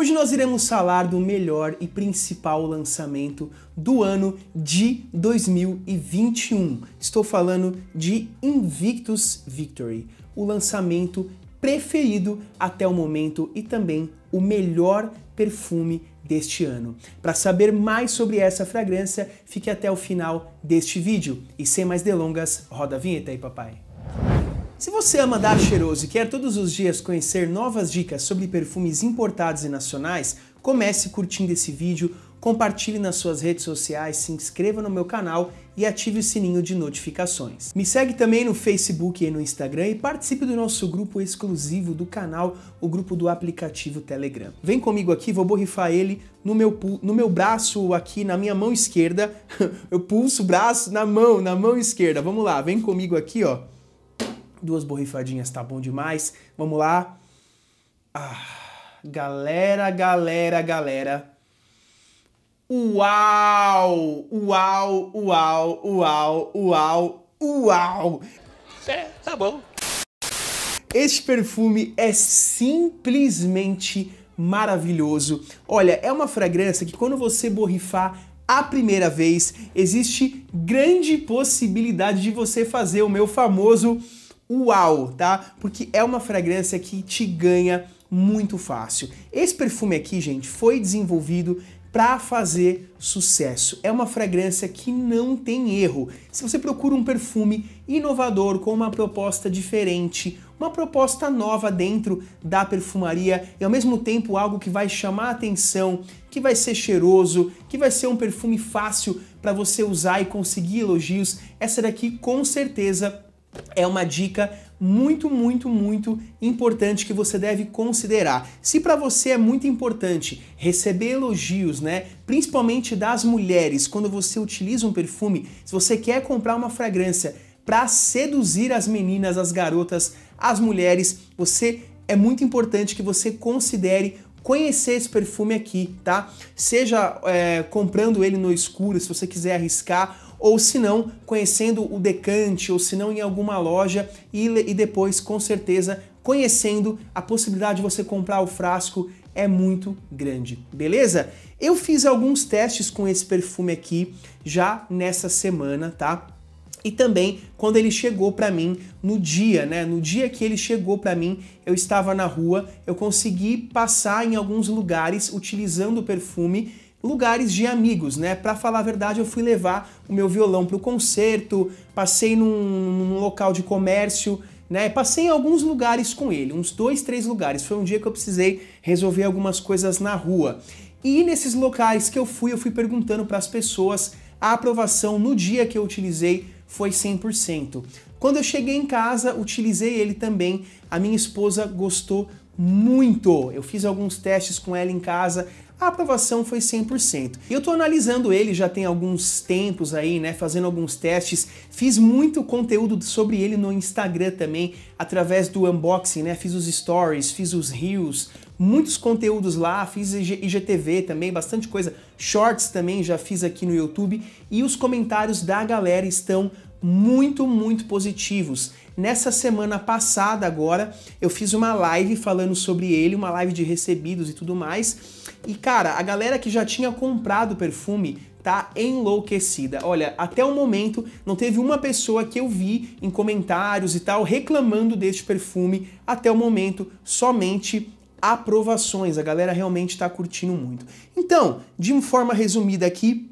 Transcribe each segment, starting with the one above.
Hoje nós iremos falar do melhor e principal lançamento do ano de 2021. Estou falando de Invictus Victory, o lançamento preferido até o momento e também o melhor perfume deste ano. Para saber mais sobre essa fragrância, fique até o final deste vídeo e sem mais delongas, roda a vinheta aí, papai. Se você ama dar cheiroso e quer todos os dias conhecer novas dicas sobre perfumes importados e nacionais, comece curtindo esse vídeo, compartilhe nas suas redes sociais, se inscreva no meu canal e ative o sininho de notificações. Me segue também no Facebook e no Instagram e participe do nosso grupo exclusivo do canal, o grupo do aplicativo Telegram. Vem comigo aqui, vou borrifar ele no meu, no meu braço aqui, na minha mão esquerda. Eu pulso o braço na mão, na mão esquerda. Vamos lá, vem comigo aqui, ó. Duas borrifadinhas tá bom demais. Vamos lá. Ah, galera, galera, galera. Uau! Uau, uau, uau, uau, uau! É, tá bom. Este perfume é simplesmente maravilhoso. Olha, é uma fragrância que quando você borrifar a primeira vez, existe grande possibilidade de você fazer o meu famoso uau, tá? Porque é uma fragrância que te ganha muito fácil. Esse perfume aqui, gente, foi desenvolvido para fazer sucesso. É uma fragrância que não tem erro. Se você procura um perfume inovador com uma proposta diferente, uma proposta nova dentro da perfumaria e ao mesmo tempo algo que vai chamar atenção, que vai ser cheiroso, que vai ser um perfume fácil para você usar e conseguir elogios, essa daqui com certeza é uma dica muito, muito, muito importante que você deve considerar. Se para você é muito importante receber elogios, né, principalmente das mulheres, quando você utiliza um perfume, se você quer comprar uma fragrância para seduzir as meninas, as garotas, as mulheres, você é muito importante que você considere conhecer esse perfume aqui, tá? Seja é, comprando ele no escuro, se você quiser arriscar, ou se não, conhecendo o decante, ou se não em alguma loja e, e depois, com certeza, conhecendo a possibilidade de você comprar o frasco é muito grande, beleza? Eu fiz alguns testes com esse perfume aqui já nessa semana, tá? E também quando ele chegou para mim no dia, né? No dia que ele chegou para mim, eu estava na rua, eu consegui passar em alguns lugares utilizando o perfume lugares de amigos, né? Para falar a verdade, eu fui levar o meu violão para o concerto, passei num, num, local de comércio, né? Passei em alguns lugares com ele, uns dois, três lugares. Foi um dia que eu precisei resolver algumas coisas na rua. E nesses locais que eu fui, eu fui perguntando para as pessoas a aprovação no dia que eu utilizei foi 100%. Quando eu cheguei em casa, utilizei ele também. A minha esposa gostou muito. Eu fiz alguns testes com ela em casa, a aprovação foi 100%. Eu estou analisando ele já tem alguns tempos aí, né, fazendo alguns testes, fiz muito conteúdo sobre ele no Instagram também, através do unboxing, né, fiz os stories, fiz os reels, muitos conteúdos lá, fiz IGTV também, bastante coisa, shorts também já fiz aqui no YouTube, e os comentários da galera estão muito, muito positivos. Nessa semana passada agora, eu fiz uma live falando sobre ele, uma live de recebidos e tudo mais. E cara, a galera que já tinha comprado o perfume tá enlouquecida. Olha, até o momento não teve uma pessoa que eu vi em comentários e tal reclamando deste perfume. Até o momento, somente aprovações. A galera realmente está curtindo muito. Então, de forma resumida aqui,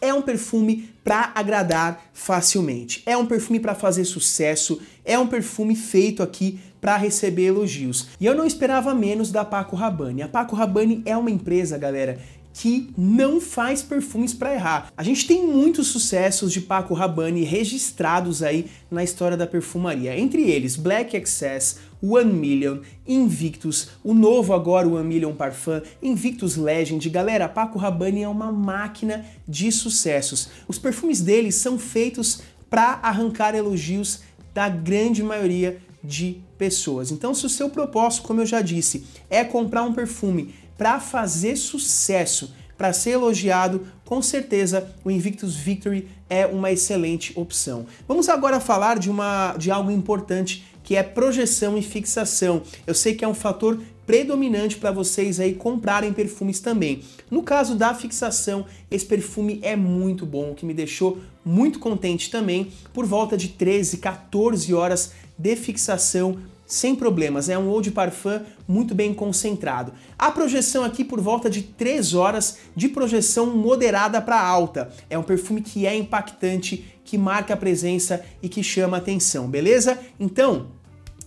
é um perfume para agradar facilmente. É um perfume para fazer sucesso, é um perfume feito aqui para receber elogios. E eu não esperava menos da Paco Rabanne. A Paco Rabanne é uma empresa, galera, que não faz perfumes para errar. A gente tem muitos sucessos de Paco Rabanne registrados aí na história da perfumaria, entre eles Black Excess, One Million, Invictus, o novo agora One Million Parfum, Invictus Legend. Galera, Paco Rabanne é uma máquina de sucessos. Os perfumes dele são feitos para arrancar elogios da grande maioria de pessoas. Então, se o seu propósito, como eu já disse, é comprar um perfume para fazer sucesso, para ser elogiado, com certeza o Invictus Victory é uma excelente opção. Vamos agora falar de, uma, de algo importante que é projeção e fixação. Eu sei que é um fator predominante para vocês aí comprarem perfumes também. No caso da fixação, esse perfume é muito bom, o que me deixou muito contente também. Por volta de 13, 14 horas de fixação sem problemas, é um eau de parfum muito bem concentrado. A projeção aqui por volta de 3 horas de projeção moderada para alta. É um perfume que é impactante, que marca a presença e que chama atenção, beleza? Então,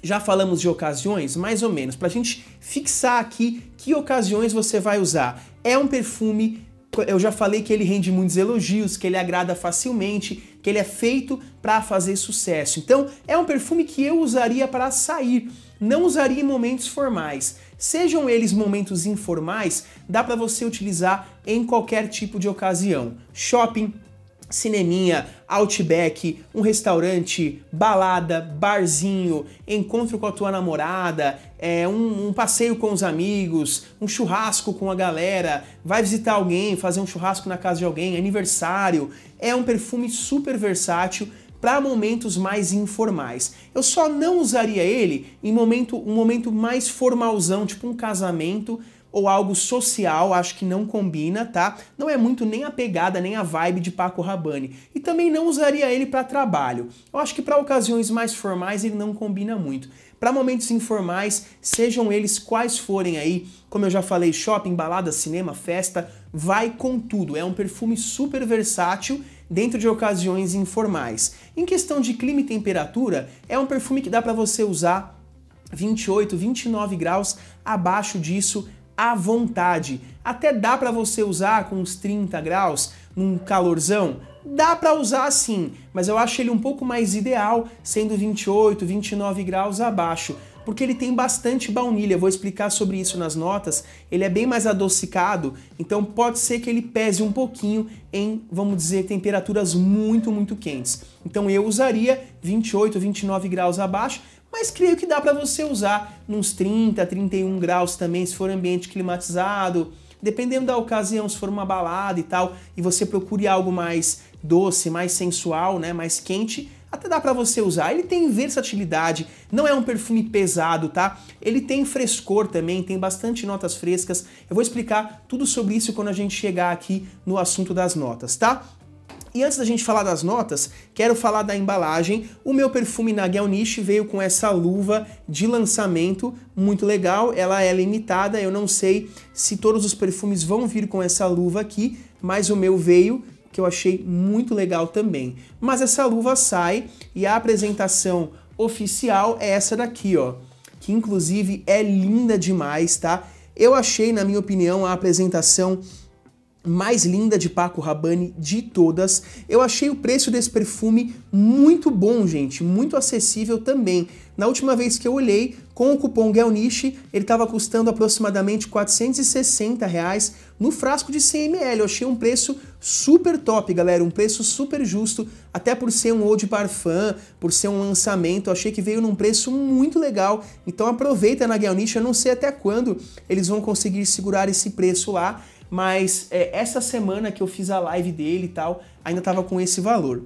já falamos de ocasiões, mais ou menos, para a gente fixar aqui que ocasiões você vai usar. É um perfume eu já falei que ele rende muitos elogios, que ele agrada facilmente, que ele é feito para fazer sucesso. Então, é um perfume que eu usaria para sair, não usaria em momentos formais. Sejam eles momentos informais, dá para você utilizar em qualquer tipo de ocasião. Shopping, cineminha, outback, um restaurante, balada, barzinho, encontro com a tua namorada, é, um, um, passeio com os amigos, um churrasco com a galera, vai visitar alguém, fazer um churrasco na casa de alguém, aniversário. É um perfume super versátil para momentos mais informais. Eu só não usaria ele em momento, um momento mais formalzão, tipo um casamento, ou algo social, acho que não combina, tá? Não é muito nem a pegada, nem a vibe de Paco Rabanne. E também não usaria ele para trabalho. Eu acho que para ocasiões mais formais ele não combina muito. Para momentos informais, sejam eles quais forem aí, como eu já falei, shopping, balada, cinema, festa, vai com tudo. É um perfume super versátil dentro de ocasiões informais. Em questão de clima e temperatura, é um perfume que dá para você usar 28, 29 graus, abaixo disso à vontade. Até dá para você usar com uns 30 graus num calorzão, dá para usar sim, mas eu acho ele um pouco mais ideal sendo 28, 29 graus abaixo, porque ele tem bastante baunilha, vou explicar sobre isso nas notas. Ele é bem mais adocicado, então pode ser que ele pese um pouquinho em, vamos dizer, temperaturas muito, muito quentes. Então eu usaria 28, 29 graus abaixo, mas creio que dá para você usar nos 30, 31 graus também, se for ambiente climatizado, dependendo da ocasião, se for uma balada e tal, e você procure algo mais doce, mais sensual, né, mais quente, até dá para você usar. Ele tem versatilidade, não é um perfume pesado, tá? Ele tem frescor também, tem bastante notas frescas. Eu vou explicar tudo sobre isso quando a gente chegar aqui no assunto das notas, tá? E antes da gente falar das notas, quero falar da embalagem. O meu perfume Nagel Niche veio com essa luva de lançamento, muito legal. Ela é limitada, eu não sei se todos os perfumes vão vir com essa luva aqui, mas o meu veio, que eu achei muito legal também. Mas essa luva sai e a apresentação oficial é essa daqui, ó, que inclusive é linda demais, tá? Eu achei, na minha opinião, a apresentação mais linda de Paco Rabanne de todas. Eu achei o preço desse perfume muito bom, gente, muito acessível também. Na última vez que eu olhei, com o cupom Gelnish, ele estava custando aproximadamente 460 reais no frasco de 100 ml. Eu achei um preço super top, galera, um preço super justo, até por ser um eau de parfum, por ser um lançamento, eu achei que veio num preço muito legal. Então aproveita na Gelnish, eu não sei até quando eles vão conseguir segurar esse preço lá, mas é, essa semana que eu fiz a live dele e tal, ainda tava com esse valor.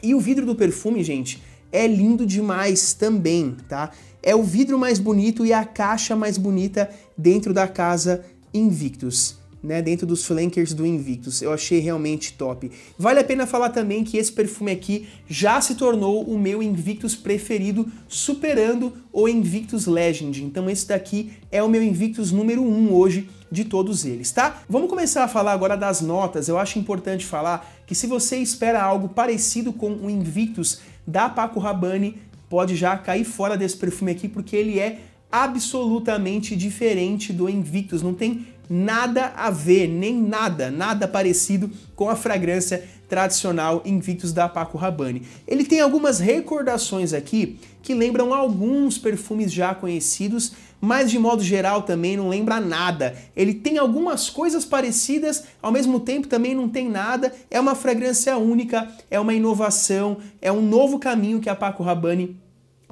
E o vidro do perfume, gente, é lindo demais também, tá? É o vidro mais bonito e a caixa mais bonita dentro da casa Invictus né, dentro dos flankers do Invictus. Eu achei realmente top. Vale a pena falar também que esse perfume aqui já se tornou o meu Invictus preferido, superando o Invictus Legend. Então esse daqui é o meu Invictus número 1 um hoje de todos eles, tá? Vamos começar a falar agora das notas. Eu acho importante falar que se você espera algo parecido com o Invictus da Paco Rabanne, pode já cair fora desse perfume aqui porque ele é absolutamente diferente do Invictus, não tem nada a ver, nem nada, nada parecido com a fragrância tradicional Invictus da Paco Rabanne. Ele tem algumas recordações aqui que lembram alguns perfumes já conhecidos, mas de modo geral também não lembra nada. Ele tem algumas coisas parecidas, ao mesmo tempo também não tem nada. É uma fragrância única, é uma inovação, é um novo caminho que a Paco Rabanne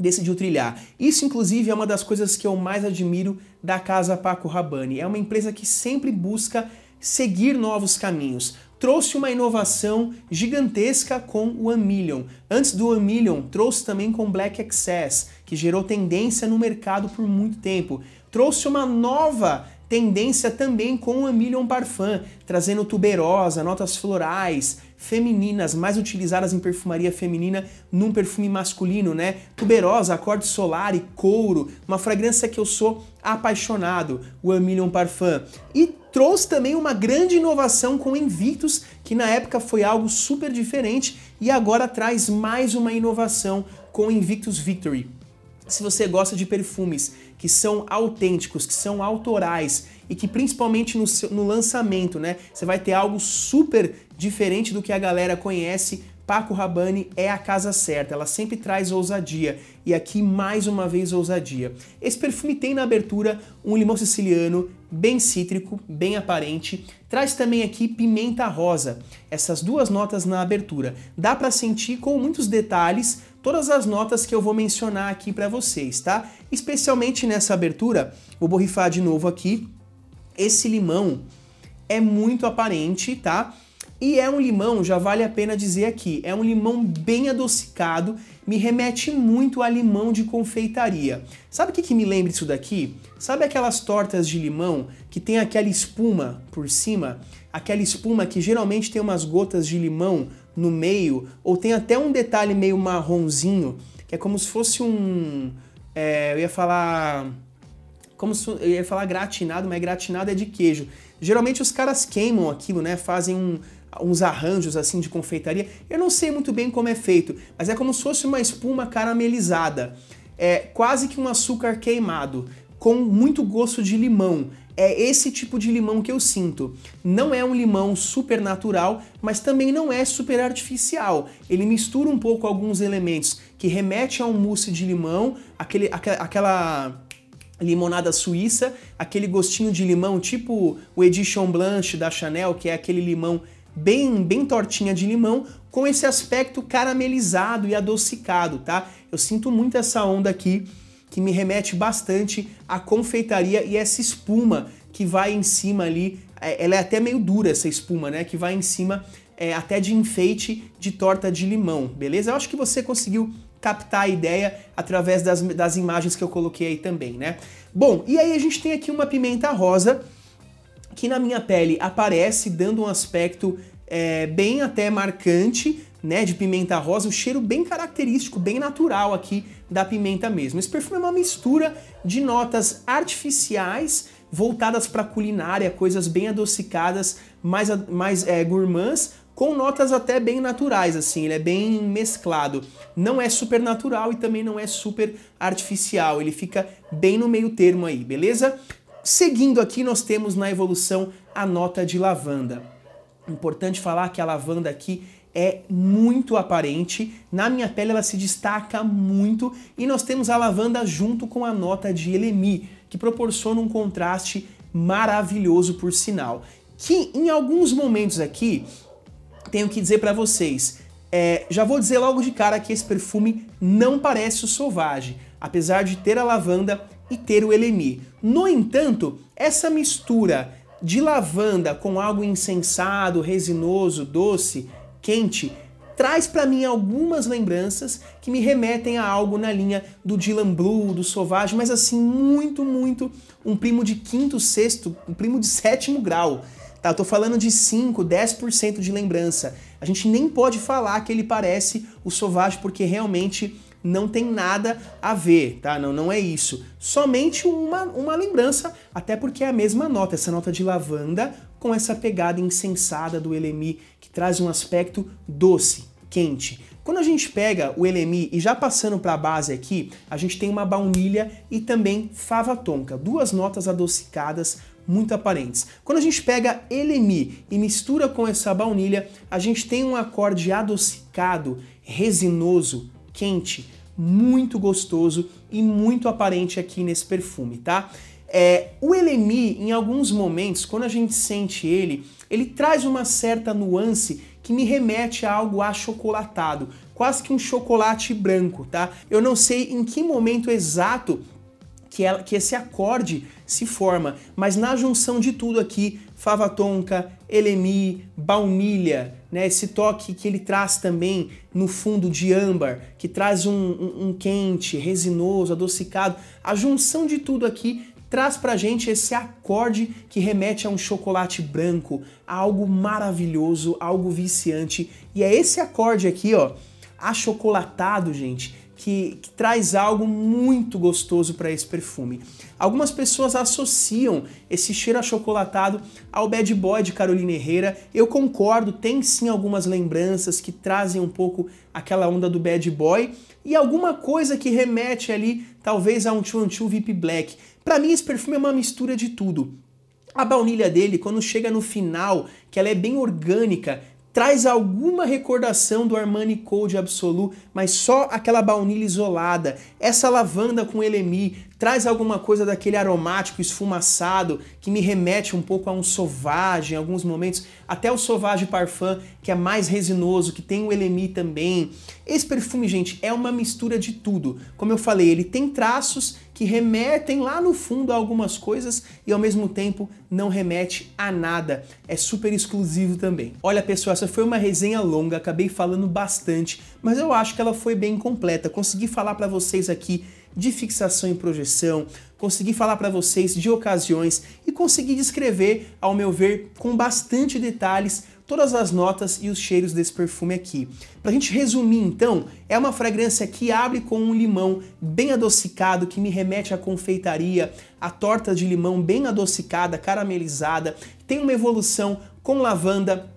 decidiu trilhar. Isso, inclusive, é uma das coisas que eu mais admiro da Casa Paco Rabanne. É uma empresa que sempre busca seguir novos caminhos. Trouxe uma inovação gigantesca com o One Million. Antes do One Million, trouxe também com Black Excess, que gerou tendência no mercado por muito tempo. Trouxe uma nova tendência também com o One Million Parfum, trazendo tuberosa, notas florais, femininas, mais utilizadas em perfumaria feminina num perfume masculino, né? Tuberosa, acorde solar e couro, uma fragrância que eu sou apaixonado, o Emilion Parfum. E trouxe também uma grande inovação com Invictus, que na época foi algo super diferente e agora traz mais uma inovação com Invictus Victory. Se você gosta de perfumes que são autênticos, que são autorais e que principalmente no, seu, no lançamento, né, você vai ter algo super diferente do que a galera conhece, Paco Rabanne é a casa certa, ela sempre traz ousadia e aqui mais uma vez ousadia. Esse perfume tem na abertura um limão siciliano bem cítrico, bem aparente, traz também aqui pimenta rosa. Essas duas notas na abertura. Dá para sentir com muitos detalhes todas as notas que eu vou mencionar aqui para vocês, tá? Especialmente nessa abertura, vou borrifar de novo aqui. Esse limão é muito aparente, tá? E é um limão, já vale a pena dizer aqui, é um limão bem adocicado, me remete muito a limão de confeitaria. Sabe o que, que me lembra isso daqui? Sabe aquelas tortas de limão que tem aquela espuma por cima? Aquela espuma que geralmente tem umas gotas de limão no meio, ou tem até um detalhe meio marronzinho, que é como se fosse um. É, eu ia falar. Como se, eu ia falar gratinado, mas gratinado é de queijo. Geralmente os caras queimam aquilo, né? Fazem um, uns arranjos assim de confeitaria. Eu não sei muito bem como é feito, mas é como se fosse uma espuma caramelizada. É quase que um açúcar queimado, com muito gosto de limão. É esse tipo de limão que eu sinto. Não é um limão super natural, mas também não é super artificial. Ele mistura um pouco alguns elementos que remete a um mousse de limão, aquele, aquela, aquela limonada suíça, aquele gostinho de limão tipo o Edition Blanche da Chanel, que é aquele limão bem, bem tortinha de limão, com esse aspecto caramelizado e adocicado, tá? Eu sinto muito essa onda aqui, que me remete bastante à confeitaria e essa espuma que vai em cima ali, é, ela é até meio dura essa espuma, né? Que vai em cima é, até de enfeite de torta de limão, beleza? Eu acho que você conseguiu captar a ideia através das, das imagens que eu coloquei aí também, né? Bom, e aí a gente tem aqui uma pimenta rosa que na minha pele aparece dando um aspecto é, bem até marcante, né, de pimenta rosa, um cheiro bem característico, bem natural aqui da pimenta mesmo. Esse perfume é uma mistura de notas artificiais voltadas para culinária, coisas bem adocicadas, mais, mais é, gourmands, com notas até bem naturais, assim, ele é bem mesclado. Não é super natural e também não é super artificial, ele fica bem no meio termo aí, beleza? seguindo aqui, nós temos na evolução a nota de lavanda. Importante falar que a lavanda aqui é muito aparente. Na minha pele ela se destaca muito e nós temos a lavanda junto com a nota de elemi, que proporciona um contraste maravilhoso por sinal. Que em alguns momentos aqui tenho que dizer para vocês, é, já vou dizer logo de cara que esse perfume não parece o Sauvage, apesar de ter a lavanda e ter o elemi. No entanto, essa mistura de lavanda com algo insensado, resinoso, doce, quente, traz para mim algumas lembranças que me remetem a algo na linha do Dylan Blue, do Sauvage, mas assim, muito, muito um primo de quinto, sexto, um primo de sétimo grau. Tá, eu tô falando de 5, 10% de lembrança. A gente nem pode falar que ele parece o Sauvage porque realmente não tem nada a ver, tá? Não, não é isso. Somente uma, uma lembrança, até porque é a mesma nota, essa nota de lavanda com essa pegada insensada do LMI que traz um aspecto doce, quente. Quando a gente pega o LMI e já passando para a base aqui, a gente tem uma baunilha e também fava tonka, duas notas adocicadas muito aparentes. Quando a gente pega LMI e mistura com essa baunilha, a gente tem um acorde adocicado, resinoso, quente, muito gostoso e muito aparente aqui nesse perfume, tá? É, o elemi, em alguns momentos, quando a gente sente ele, ele traz uma certa nuance que me remete a algo achocolatado, quase que um chocolate branco, tá? Eu não sei em que momento exato que, ela, que esse acorde se forma, mas na junção de tudo aqui, fava tonka, elemi, baunilha, né? Esse toque que ele traz também no fundo de âmbar, que traz um, um, um quente, resinoso, adocicado. A junção de tudo aqui traz pra gente esse acorde que remete a um chocolate branco, a algo maravilhoso, algo viciante. E é esse acorde aqui, ó, achocolatado, gente, que, que traz algo muito gostoso para esse perfume. Algumas pessoas associam esse cheiro achocolatado ao Bad Boy de Carolina Herrera. Eu concordo, tem sim algumas lembranças que trazem um pouco aquela onda do Bad Boy e alguma coisa que remete ali talvez a um 212 VIP Black. Para mim esse perfume é uma mistura de tudo. A baunilha dele, quando chega no final, que ela é bem orgânica, traz alguma recordação do Armani Code Absolu, mas só aquela baunilha isolada. Essa lavanda com elemi traz alguma coisa daquele aromático esfumaçado que me remete um pouco a um sauvage em alguns momentos, até o sauvage parfum, que é mais resinoso, que tem o elemi também. Esse perfume, gente, é uma mistura de tudo. Como eu falei, ele tem traços que remetem lá no fundo a algumas coisas e ao mesmo tempo não remete a nada. É super exclusivo também. Olha pessoal, essa foi uma resenha longa, acabei falando bastante, mas eu acho que ela foi bem completa. Consegui falar para vocês aqui de fixação e projeção, consegui falar para vocês de ocasiões e consegui descrever, ao meu ver, com bastante detalhes todas as notas e os cheiros desse perfume aqui. Pra gente resumir então, é uma fragrância que abre com um limão bem adocicado, que me remete à confeitaria, a torta de limão bem adocicada, caramelizada, tem uma evolução com lavanda,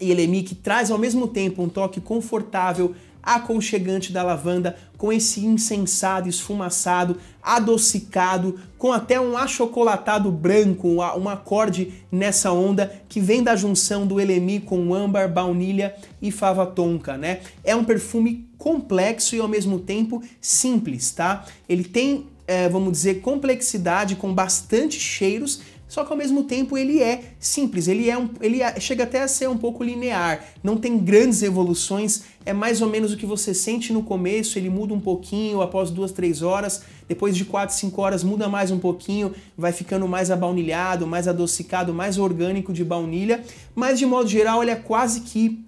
e Elemi que traz ao mesmo tempo um toque confortável, aconchegante da lavanda com esse incensado, esfumaçado, adocicado, com até um achocolatado branco, um acorde nessa onda que vem da junção do elemi com âmbar, baunilha e fava tonka, né? É um perfume complexo e ao mesmo tempo simples, tá? Ele tem, é, vamos dizer, complexidade com bastante cheiros só que ao mesmo tempo ele é simples, ele, é um, ele é, chega até a ser um pouco linear, não tem grandes evoluções, é mais ou menos o que você sente no começo, ele muda um pouquinho após duas, três horas, depois de quatro, cinco horas muda mais um pouquinho, vai ficando mais abaunilhado, mais adocicado, mais orgânico de baunilha, mas de modo geral ele é quase que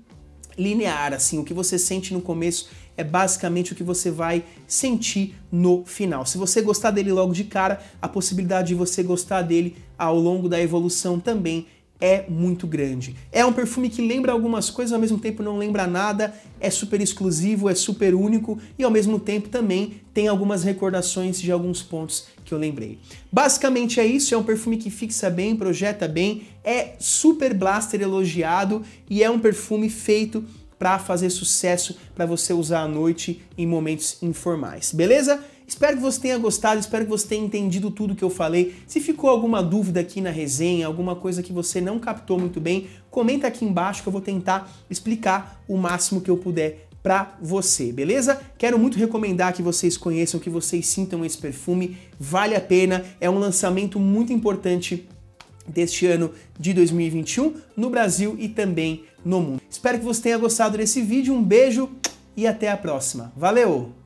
linear, assim, o que você sente no começo é basicamente o que você vai sentir no final. Se você gostar dele logo de cara, a possibilidade de você gostar dele ao longo da evolução também é muito grande. É um perfume que lembra algumas coisas, ao mesmo tempo não lembra nada, é super exclusivo, é super único e ao mesmo tempo também tem algumas recordações de alguns pontos que eu lembrei. Basicamente é isso, é um perfume que fixa bem, projeta bem, é super blaster elogiado e é um perfume feito para fazer sucesso, para você usar à noite em momentos informais, beleza? Espero que você tenha gostado, espero que você tenha entendido tudo que eu falei. Se ficou alguma dúvida aqui na resenha, alguma coisa que você não captou muito bem, comenta aqui embaixo que eu vou tentar explicar o máximo que eu puder para você, beleza? Quero muito recomendar que vocês conheçam, que vocês sintam esse perfume, vale a pena, é um lançamento muito importante deste ano de 2021 no Brasil e também no mundo. Espero que você tenha gostado desse vídeo, um beijo e até a próxima. Valeu!